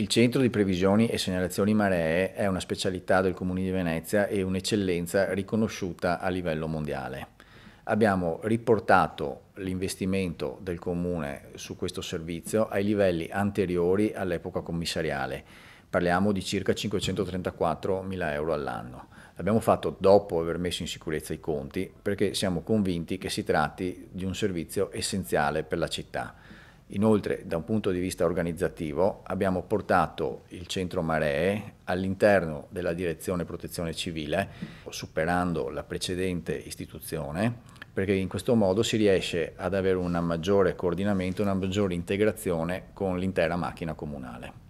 Il centro di previsioni e segnalazioni maree è una specialità del Comune di Venezia e un'eccellenza riconosciuta a livello mondiale. Abbiamo riportato l'investimento del Comune su questo servizio ai livelli anteriori all'epoca commissariale. Parliamo di circa 534 mila euro all'anno. L'abbiamo fatto dopo aver messo in sicurezza i conti perché siamo convinti che si tratti di un servizio essenziale per la città. Inoltre, da un punto di vista organizzativo, abbiamo portato il centro Maree all'interno della direzione protezione civile, superando la precedente istituzione, perché in questo modo si riesce ad avere un maggiore coordinamento, una maggiore integrazione con l'intera macchina comunale.